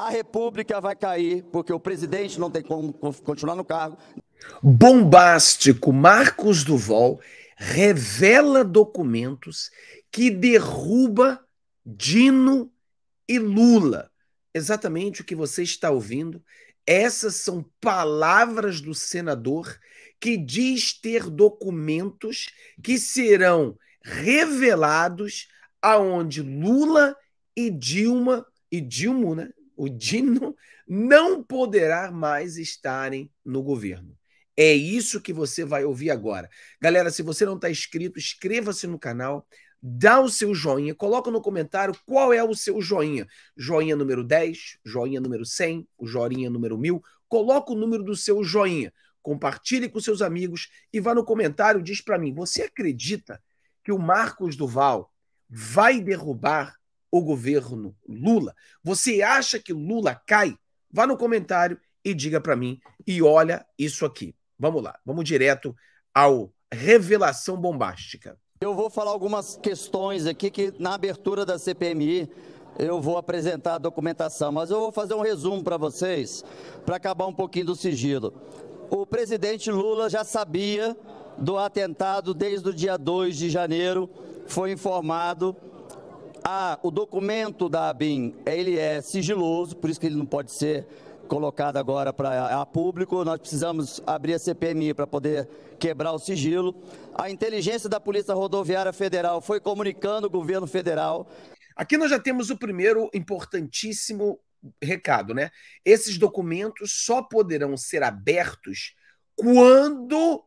a República vai cair, porque o presidente não tem como continuar no cargo. Bombástico Marcos Duval revela documentos que derruba Dino e Lula. Exatamente o que você está ouvindo. Essas são palavras do senador que diz ter documentos que serão revelados aonde Lula e Dilma e Dilma, né? o Dino não poderá mais estarem no governo. É isso que você vai ouvir agora. Galera, se você não está inscrito, inscreva-se no canal, dá o seu joinha, coloca no comentário qual é o seu joinha. Joinha número 10, joinha número 100, o joinha número 1000. Coloca o número do seu joinha, compartilhe com seus amigos e vá no comentário diz para mim, você acredita que o Marcos Duval vai derrubar o governo Lula? Você acha que Lula cai? Vá no comentário e diga para mim. E olha isso aqui. Vamos lá, vamos direto ao revelação bombástica. Eu vou falar algumas questões aqui que na abertura da CPMI eu vou apresentar a documentação, mas eu vou fazer um resumo para vocês para acabar um pouquinho do sigilo. O presidente Lula já sabia do atentado desde o dia 2 de janeiro, foi informado ah, o documento da ABIN, é, ele é sigiloso, por isso que ele não pode ser colocado agora para a público. Nós precisamos abrir a CPMI para poder quebrar o sigilo. A inteligência da Polícia Rodoviária Federal foi comunicando o governo federal. Aqui nós já temos o primeiro importantíssimo recado, né? Esses documentos só poderão ser abertos quando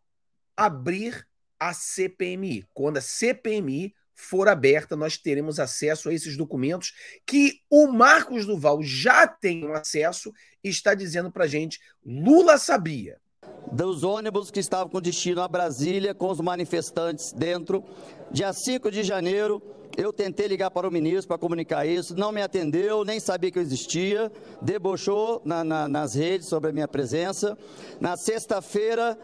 abrir a CPMI, quando a CPMI for aberta, nós teremos acesso a esses documentos que o Marcos Duval já tem acesso e está dizendo para a gente: Lula sabia. Dos ônibus que estavam com destino a Brasília, com os manifestantes dentro, dia 5 de janeiro, eu tentei ligar para o ministro para comunicar isso, não me atendeu, nem sabia que eu existia, debochou na, na, nas redes sobre a minha presença. Na sexta-feira,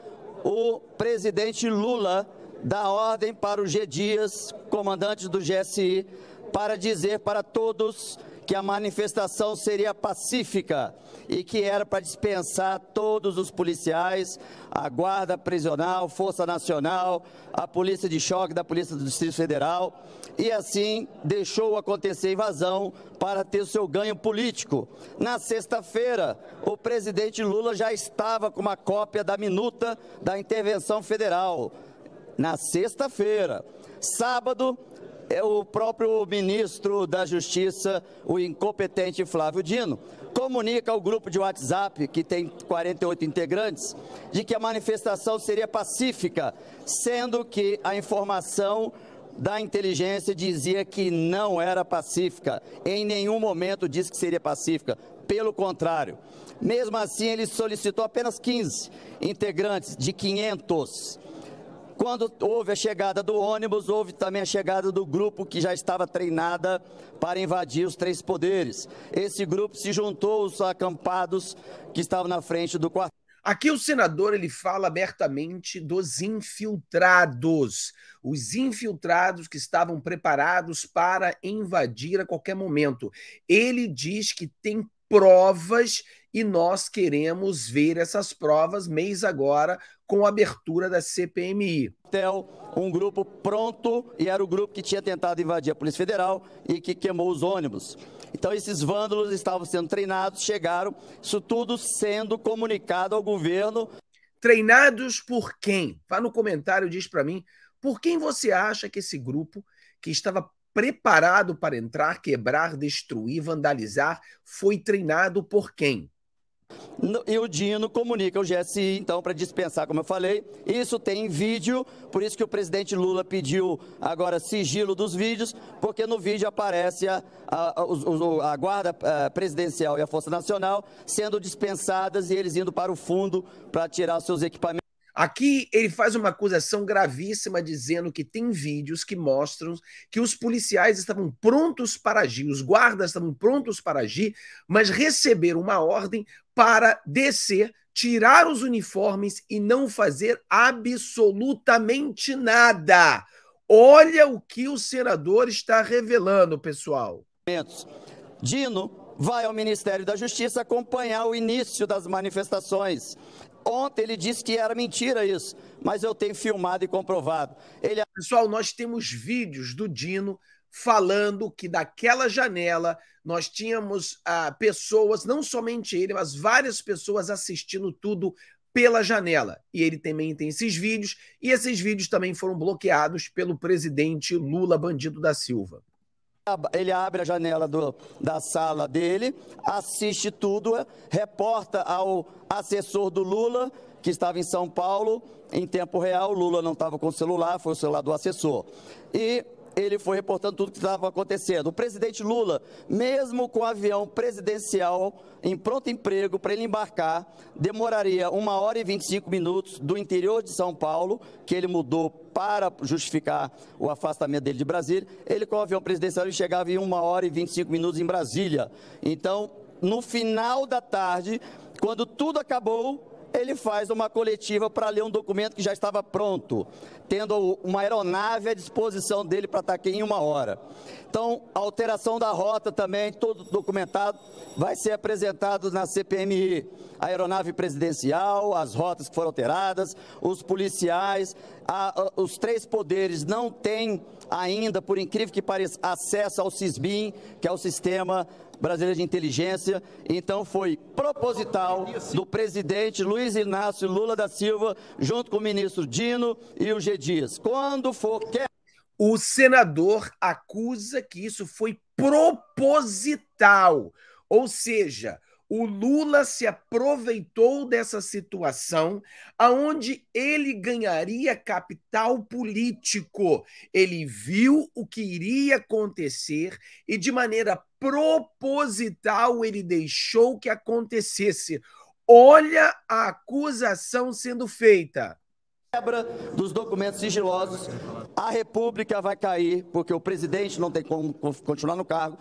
o presidente Lula dar ordem para o G. Dias, comandante do GSI, para dizer para todos que a manifestação seria pacífica e que era para dispensar todos os policiais, a Guarda Prisional, Força Nacional, a Polícia de Choque da Polícia do Distrito Federal, e assim deixou acontecer a invasão para ter seu ganho político. Na sexta-feira, o presidente Lula já estava com uma cópia da minuta da intervenção federal na sexta-feira. Sábado, é o próprio ministro da Justiça, o incompetente Flávio Dino, comunica ao grupo de WhatsApp, que tem 48 integrantes, de que a manifestação seria pacífica, sendo que a informação da inteligência dizia que não era pacífica. Em nenhum momento disse que seria pacífica. Pelo contrário. Mesmo assim, ele solicitou apenas 15 integrantes de 500 quando houve a chegada do ônibus, houve também a chegada do grupo que já estava treinada para invadir os três poderes. Esse grupo se juntou aos acampados que estavam na frente do quartel. Aqui o senador ele fala abertamente dos infiltrados, os infiltrados que estavam preparados para invadir a qualquer momento. Ele diz que tem provas e nós queremos ver essas provas mês agora com a abertura da CPMI. Um grupo pronto e era o grupo que tinha tentado invadir a Polícia Federal e que queimou os ônibus. Então, esses vândalos estavam sendo treinados, chegaram, isso tudo sendo comunicado ao governo. Treinados por quem? Vá no comentário diz para mim por quem você acha que esse grupo, que estava preparado para entrar, quebrar, destruir, vandalizar, foi treinado por quem? e o Dino comunica o GSI, então, para dispensar, como eu falei. Isso tem vídeo, por isso que o presidente Lula pediu agora sigilo dos vídeos, porque no vídeo aparece a, a, a, a guarda eh, presidencial e a Força Nacional sendo dispensadas e eles indo para o fundo para tirar seus equipamentos. Aqui ele faz uma acusação gravíssima dizendo que tem vídeos que mostram que os policiais estavam prontos para agir, os guardas estavam prontos para agir, mas receberam uma ordem para descer, tirar os uniformes e não fazer absolutamente nada. Olha o que o senador está revelando, pessoal. Dino vai ao Ministério da Justiça acompanhar o início das manifestações. Ontem ele disse que era mentira isso, mas eu tenho filmado e comprovado. Ele... Pessoal, nós temos vídeos do Dino falando que daquela janela nós tínhamos ah, pessoas, não somente ele, mas várias pessoas assistindo tudo pela janela. E ele também tem esses vídeos, e esses vídeos também foram bloqueados pelo presidente Lula Bandido da Silva. Ele abre a janela do, da sala dele, assiste tudo, reporta ao assessor do Lula, que estava em São Paulo, em tempo real. Lula não estava com o celular, foi o celular do assessor. E ele foi reportando tudo o que estava acontecendo. O presidente Lula, mesmo com o avião presidencial em pronto emprego para ele embarcar, demoraria uma hora e 25 minutos do interior de São Paulo, que ele mudou para justificar o afastamento dele de Brasília. Ele, com o avião presidencial, ele chegava em uma hora e 25 minutos em Brasília. Então, no final da tarde, quando tudo acabou, ele faz uma coletiva para ler um documento que já estava pronto, tendo uma aeronave à disposição dele para estar tá aqui em uma hora. Então, a alteração da rota também, todo documentado, vai ser apresentado na CPMI. A aeronave presidencial, as rotas que foram alteradas, os policiais, a, os três poderes não têm ainda, por incrível que pareça, acesso ao SISBIM, que é o Sistema Brasileiro de Inteligência. Então foi proposital do presidente Luiz Inácio Lula da Silva, junto com o ministro Dino e o G. Dias. Quando for... O senador acusa que isso foi proposital, ou seja, o Lula se aproveitou dessa situação aonde ele ganharia capital político. Ele viu o que iria acontecer e de maneira proposital ele deixou que acontecesse. Olha a acusação sendo feita. Quebra dos documentos sigilosos, a República vai cair porque o presidente não tem como continuar no cargo.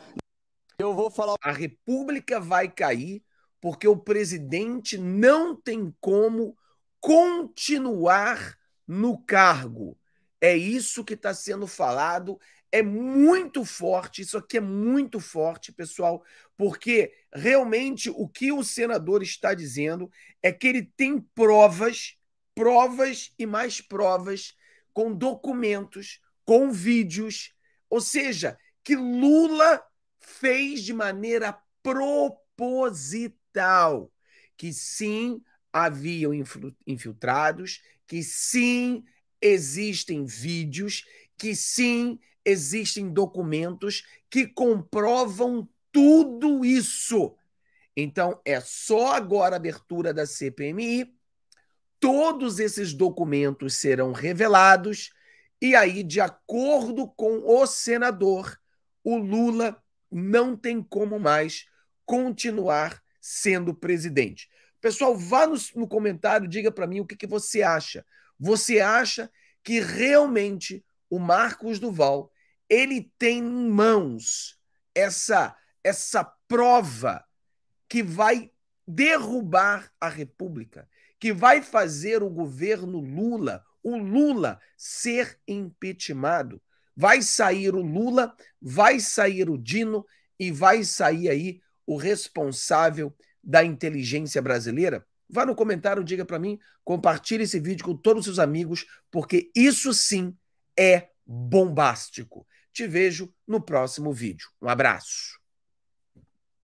Eu vou falar. A República vai cair porque o presidente não tem como continuar no cargo. É isso que está sendo falado. É muito forte, isso aqui é muito forte, pessoal, porque realmente o que o senador está dizendo é que ele tem provas, provas e mais provas, com documentos, com vídeos, ou seja, que Lula fez de maneira proposital que sim haviam infiltrados, que sim existem vídeos, que sim existem documentos que comprovam tudo isso. Então é só agora a abertura da CPMI, todos esses documentos serão revelados e aí de acordo com o senador, o Lula não tem como mais continuar sendo presidente. Pessoal, vá no, no comentário, diga para mim o que, que você acha. Você acha que realmente o Marcos Duval ele tem em mãos essa essa prova que vai derrubar a República, que vai fazer o governo Lula, o Lula ser impeachmentado. Vai sair o Lula, vai sair o Dino e vai sair aí o responsável da inteligência brasileira? Vá no comentário, diga para mim, compartilhe esse vídeo com todos os seus amigos, porque isso sim é bombástico. Te vejo no próximo vídeo. Um abraço.